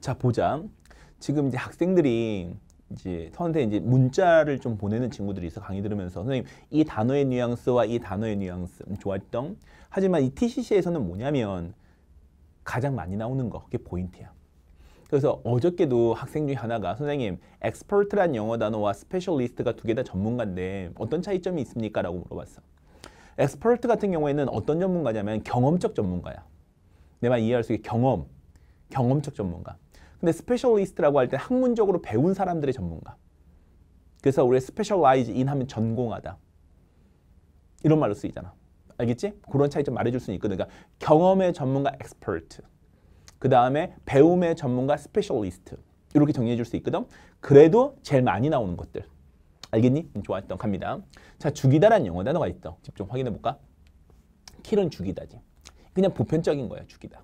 자 보자. 지금 이제 학생들이 이제 선생님 이제 문자를 좀 보내는 친구들이 있어 강의 들으면서 선생님 이 단어의 뉘앙스와 이 단어의 뉘앙스 음, 좋았던 하지만 이 TCC에서는 뭐냐면 가장 많이 나오는 거 그게 포인트야. 그래서 어저께도 학생 중에 하나가 선생님 엑스퍼트란 영어 단어와 스페셜리스트가 두 개 다 전문가인데 어떤 차이점이 있습니까? 라고 물어봤어. 엑스퍼트 같은 경우에는 어떤 전문가냐면 경험적 전문가야. 내말 이해할 수 있게 경험, 경험적 전문가. 근데 스페셜리스트라고 할 때 학문적으로 배운 사람들의 전문가. 그래서 우리 스페셜라이즈 인 하면 전공하다. 이런 말로 쓰이잖아. 알겠지? 그런 차이좀 말해줄 수 있거든. 그러니까 경험의 전문가 엑스퍼 e r 그 다음에 배움의 전문가 스페셜리스트. 이렇게 정리해줄 수 있거든. 그래도 제일 많이 나오는 것들. 알겠니? 음, 좋았던 갑니다. 자, 죽이다라는 영어 단어가 있어. 집중 확인해볼까? 킬은 죽이다지. 그냥 보편적인 거야, 죽이다.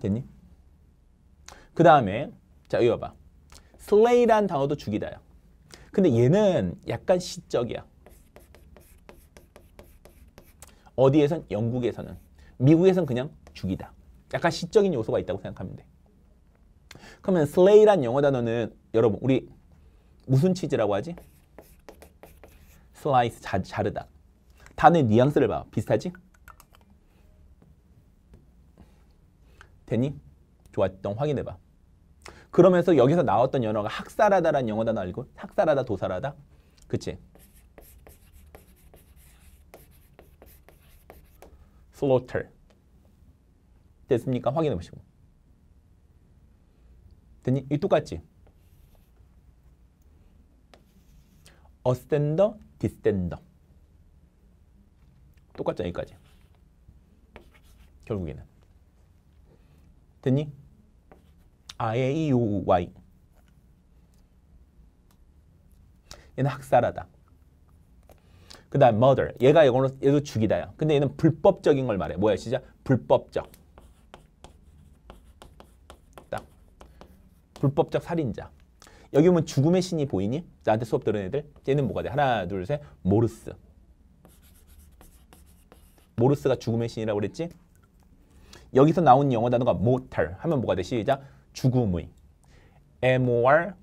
됐니? 그 다음에 자 이거 봐. slay란 단어도 죽이다야. 근데 얘는 약간 시적이야. 어디에선 영국에서는 미국에선 그냥 죽이다. 약간 시적인 요소가 있다고 생각하면 돼. 그러면 slay란 영어 단어는 여러분 우리 무슨 치즈라고 하지? 슬라이스 자, 자르다. 단의 뉘앙스를 봐. 비슷하지? 됐니? 좋았던 확인해봐. 그러면서 여기서 나왔던 연어가 학살하다라는 영어 단어 알고 학살하다 도살하다 그치 slaughter 됐습니까? 확인해 보시고 됐니? 이 똑같지? 어스탠더 디스탠더 똑같죠 여기까지 결국에는 됐니? 아예 이 요, y. 얘는 학살하다. 그 다음 murder. 얘가 이거는 얘도 죽이다야. 근데 얘는 불법적인 걸 말해. 뭐야 시작? 불법적. 딱. 불법적 살인자. 여기 보면 죽음의 신이 보이니? 나한테 수업 들은 애들. 얘는 뭐가 돼? 하나, 둘, 셋. 모르스. 모르스가 죽음의 신이라고 그랬지? 여기서 나온 영어 단어가 모탈 하면 뭐가 돼? 시작. 죽음의 MOR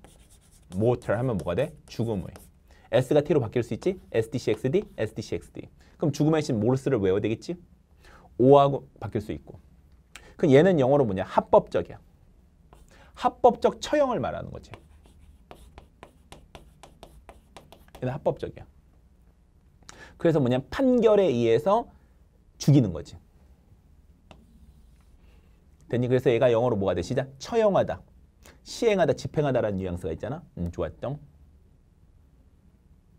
모터 하면 뭐가 돼? 죽음의 S가 T로 바뀔 수 있지? SDCXD, SDCXD 그럼 죽음의 신 모르스를 외워야 되겠지? O하고 바뀔 수 있고 그럼 얘는 영어로 뭐냐? 합법적이야 합법적 처형을 말하는 거지 얘는 합법적이야 그래서 뭐냐? 판결에 의해서 죽이는 거지 됐니? 그래서 얘가 영어로 뭐가 돼? 시작. 처형하다. 시행하다, 집행하다라는 뉘앙스가 있잖아. 음, 좋았죠?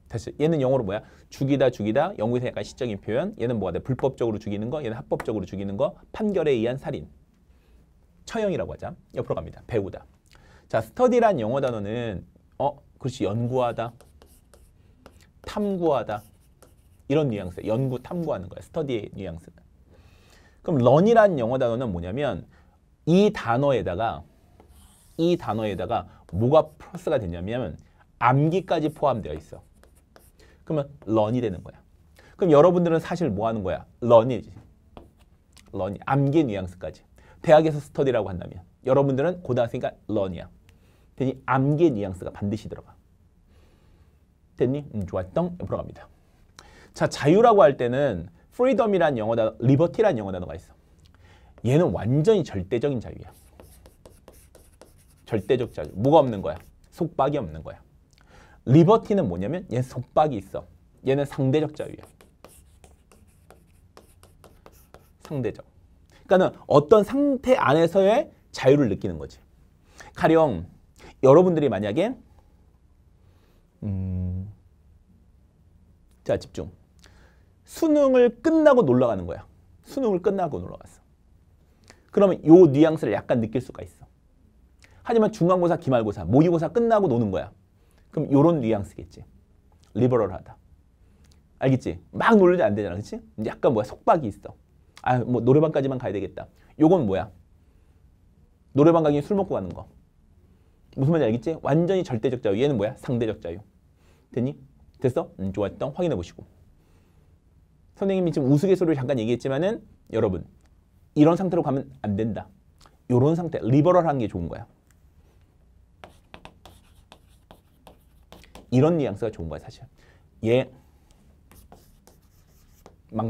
다시 얘는 영어로 뭐야? 죽이다, 죽이다. 영국에서 약간 시적인 표현. 얘는 뭐가 돼? 불법적으로 죽이는 거. 얘는 합법적으로 죽이는 거. 판결에 의한 살인. 처형이라고 하자. 옆으로 갑니다. 배우다. 자, 스터디란 영어 단어는 어, 그렇지. 연구하다. 탐구하다. 이런 뉘앙스. 연구, 탐구하는 거야. 스터디의 뉘앙스 그럼 런이란 영어 단어는 뭐냐면 이 단어에다가 이 단어에다가 뭐가 플러스가 되냐면 암기까지 포함되어 있어. 그러면 런이 되는 거야. 그럼 여러분들은 사실 뭐 하는 거야? 런이지. 런이. 암기 뉘앙스까지. 대학에서 스터디라고 한다면 여러분들은 고등학생이니까 런이야. 되니 암기 뉘앙스가 반드시 들어가. 됐니? 음, 좋았던 옆으로 갑니다. 자, 자유라고 할 때는 프리덤이란 영어 단어, l i b 란 영어 단어가 있어. 얘는 완전히 절대적인 자유야. 절대적 자유. 뭐가 없는 거야? 속박이 없는 거야. 리버티는 뭐냐면 얘 속박이 있어. 얘는 상대적 자유야. 상대적. 그러니까는 어떤 상태 안에서의 자유를 느끼는 거지. 가령 여러분들이 만약에 음... 자 집중. 수능을 끝나고 놀러 가는 거야. 수능을 끝나고 놀러 갔어. 그러면 요 뉘앙스를 약간 느낄 수가 있어. 하지만 중간고사, 기말고사, 모의고사 끝나고 노는 거야. 그럼 요런 뉘앙스겠지. 리버럴하다. 알겠지? 막 놀리지 안 되잖아. 그치? 약간 뭐야 속박이 있어. 아뭐 노래방까지만 가야 되겠다. 요건 뭐야? 노래방 가기 술 먹고 가는 거. 무슨 말인지 알겠지? 완전히 절대적 자유. 얘는 뭐야? 상대적 자유. 됐니? 됐어? 음, 좋았던 확인해 보시고. 선생님이 지금 우스갯소리를 잠깐 얘기했지만은 여러분 이런 상태로 가면 안 된다. 이런 상태, 리버럴한 게 좋은 거야. 이런 뉘앙스가 좋은 거야, 사실. 얘막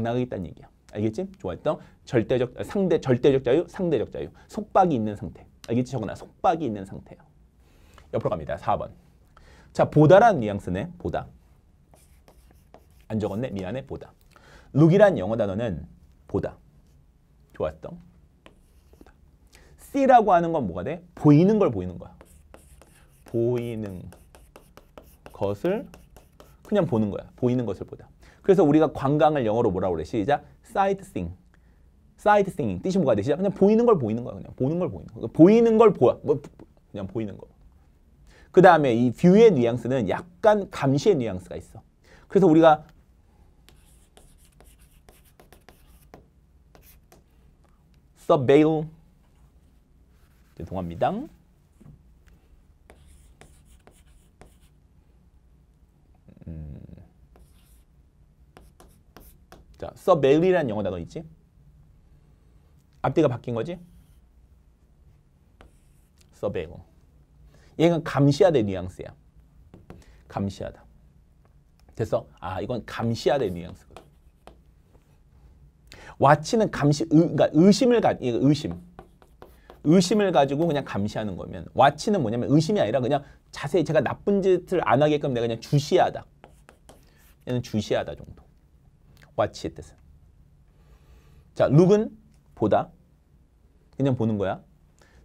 나가겠다는 얘기야. 알겠지? 좋아했던 절대적 상대 절대적 자유, 상대적 자유. 속박이 있는 상태. 알겠지? 저거나 속박이 있는 상태야. 옆으로 갑니다. 4번. 자, 보다라는 뉘앙스네. 보다. 안 적었네. 미안해. 보다. 룩이란 영어 단어는 보다. 좋았던 C라고 하는 건 뭐가 돼? 보이는 걸 보이는 거야. 보이는 것을 그냥 보는 거야. 보이는 것을 보다. 그래서 우리가 관광을 영어로 뭐라고 그래? 시작. sightseeing. sightseeing. 뜻이 뭐가 돼? 시작. 그냥 보이는 걸 보이는 거야. 그냥 보는 걸 보이는 거. 그러니까 보이는 걸 보아. 뭐, 그냥 보이는 거. 그 다음에 이 뷰의 뉘앙스는 약간 감시의 뉘앙스가 있어. 그래서 우리가 서베 r 죄송합니다. 음. 자, s u r 이라는 영어 단어 있지? 앞뒤가 바뀐 거지? s u r 얘는 감시하다의 뉘앙스야. 감시하다. 됐어? 아, 이건 감시하다의 뉘앙스거든. 와치는 감시, 의, 그러니까 의심을 가, 의심. 의심을 가지고 그냥 감시하는 거면 와치는 뭐냐면 의심이 아니라 그냥 자세히 제가 나쁜 짓을 안 하게끔 내가 그냥 주시하다. 얘는 주시하다 정도. 와치의 뜻은. 자, 룩은 보다. 그냥 보는 거야.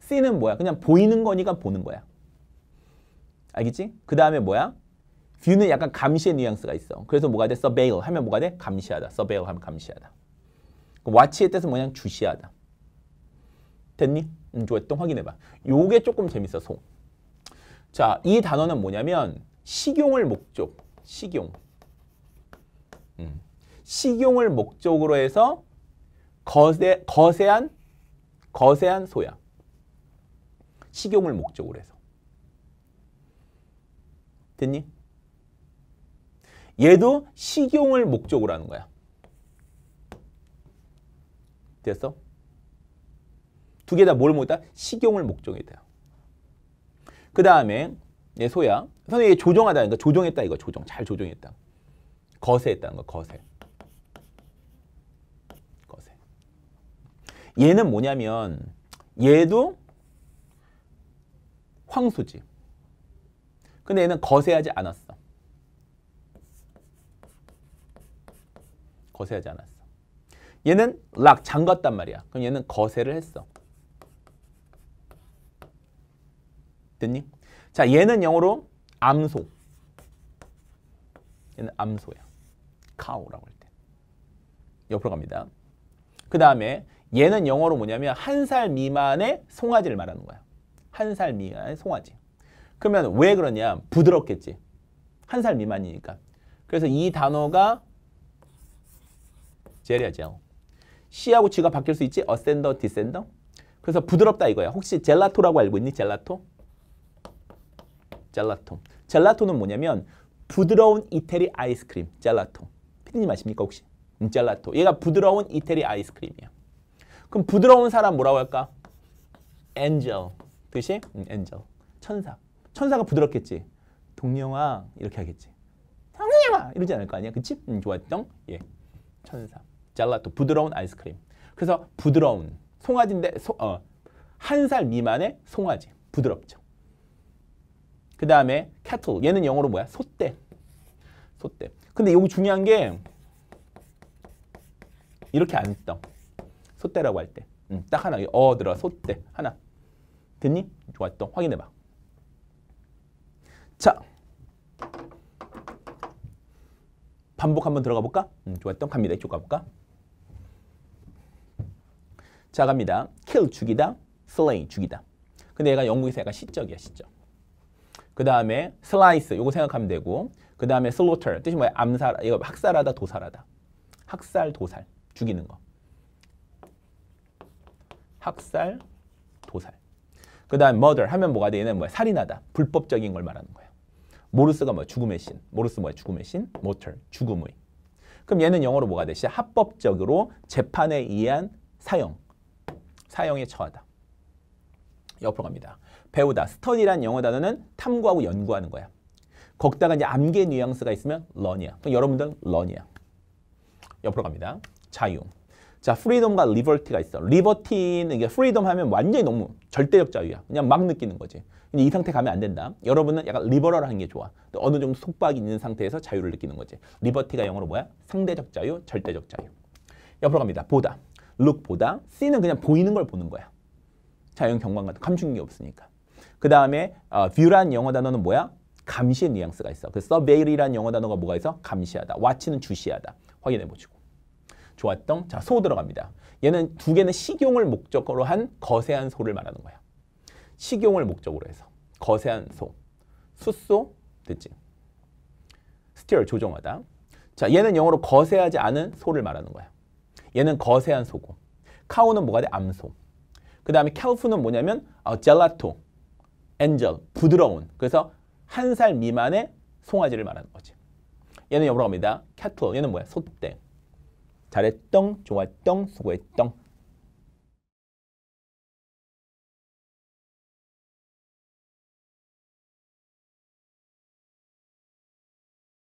씨는 뭐야? 그냥 보이는 거니까 보는 거야. 알겠지? 그 다음에 뭐야? 뷰는 약간 감시의 뉘앙스가 있어. 그래서 뭐가 돼? 서베일 하면 뭐가 돼? 감시하다. 서베일 하면 감시하다. 와치의 뜻은 뭐냐 주시하다. 됐니? 음, 좋았던 확인해봐. 요게 조금 재밌어, 송. 자, 이 단어는 뭐냐면 식용을 목적, 식용. 음. 식용을 목적으로 해서 거세, 거세한, 거세한 소야. 식용을 목적으로 해서. 됐니? 얘도 식용을 목적으로 하는 거야. 됐어? 두 개 다 뭘 못 다? 식용을 목적에다요. 그 다음에 예, 소야. 선생님 조정하다. 그러니까 조정했다 이거 조정. 잘 조정했다. 거세했다는 거 거세. 거세. 얘는 뭐냐면 얘도 황소지. 근데 얘는 거세하지 않았어. 거세하지 않았어. 얘는 락, 잠갔단 말이야. 그럼 얘는 거세를 했어. 됐니? 자, 얘는 영어로 암소. 얘는 암소야. 카오라고 할 때. 옆으로 갑니다. 그 다음에 얘는 영어로 뭐냐면 한 살 미만의 송아지를 말하는 거야. 한 살 미만의 송아지. 그러면 왜 그러냐? 부드럽겠지. 한 살 미만이니까. 그래서 이 단어가 제리아제 C하고 G가 바뀔 수 있지? 어센더, 디센더. 그래서 부드럽다 이거야. 혹시 젤라토라고 알고 있니? 젤라토? 젤라토. 젤라토는 뭐냐면 부드러운 이태리 아이스크림. 젤라토. 피디님 아십니까 혹시? 음, 젤라토. 얘가 부드러운 이태리 아이스크림이야. 그럼 부드러운 사람 뭐라고 할까? 엔젤. 뜻이 음, 엔젤. 천사. 천사가 부드럽겠지. 동영아 이렇게 하겠지. 동영아 이러지 않을 거 아니야. 그치? 음, 좋았죠? 예. 천사. 잘라또 부드러운 아이스크림. 그래서 부드러운 송아지인데 어, 한살 미만의 송아지. 부드럽죠. 그 다음에 캐 a 얘는 영어로 뭐야? 소떼. 소떼. 근데 여기 중요한 게 이렇게 안 떠. 소떼라고 할 때. 음, 딱 하나. 어 들어. 소떼. 하나. 됐니? 좋았어. 확인해봐. 자. 반복 한번 들어가 볼까? 음, 좋았던 갑니다. 이쪽 가볼까? 자 갑니다. kill 죽이다, slay 죽이다. 근데 얘가 영국에서 약간 시적이야 시적. 그 다음에 slice 요거 생각하면 되고 그 다음에 slaughter 뜻이 뭐야? 암살, 이거 학살하다, 도살하다. 학살, 도살 죽이는 거. 학살, 도살. 그 다음 murder 하면 뭐가 돼? 얘는 뭐야? 살인하다. 불법적인 걸 말하는 거야. 모르스가 뭐야? 죽음의 신. 모르스 뭐야? 죽음의 신. 모털. 죽음의. 그럼 얘는 영어로 뭐가 돼? 합법적으로 재판에 의한 사형. 사용에 처하다. 옆으로 갑니다. 배우다. 스턴이란 영어 단어는 탐구하고 연구하는 거야. 거다가 이제 암기의 뉘앙스가 있으면 런이야. 그럼 여러분들 런이야. 옆으로 갑니다. 자유. 자, 프리덤과 리버티가 있어. 리버티는 이게 프리덤 하면 완전히 너무 절대적 자유야. 그냥 막 느끼는 거지. 근데 이 상태 가면 안 된다. 여러분은 약간 리버럴한 게 좋아. 또 어느 정도 속박이 있는 상태에서 자유를 느끼는 거지. 리버티가 영어로 뭐야? 상대적 자유, 절대적 자유. 옆으로 갑니다. 보다. look보다 see는 그냥 보이는 걸 보는 거야. 자연 경관 과도 감춘 게 없으니까. 그 다음에 어, view란 영어 단어는 뭐야? 감시의 뉘앙스가 있어. 그 s u r v e i l 이라는 영어 단어가 뭐가 있어? 감시하다. watch는 주시하다. 확인해 보시고. 좋았던 자, 소 들어갑니다. 얘는 두 개는 식용을 목적으로 한 거세한 소를 말하는 거야. 식용을 목적으로 해서 거세한 소. 숫소 됐지? 스틸 티 조정하다. 자, 얘는 영어로 거세하지 않은 소를 말하는 거야. 얘는 거세한 소고 카우는 뭐가 돼? 암소. 그 다음에 켈프는 뭐냐면 어, 젤라토, 엔젤, 부드러운. 그래서 한 살 미만의 송아지를 말하는 거지. 얘는 영어로 니다 캐틀. 얘는 뭐야? 소떼. 잘했똥, 좋았똥, 수고했똥.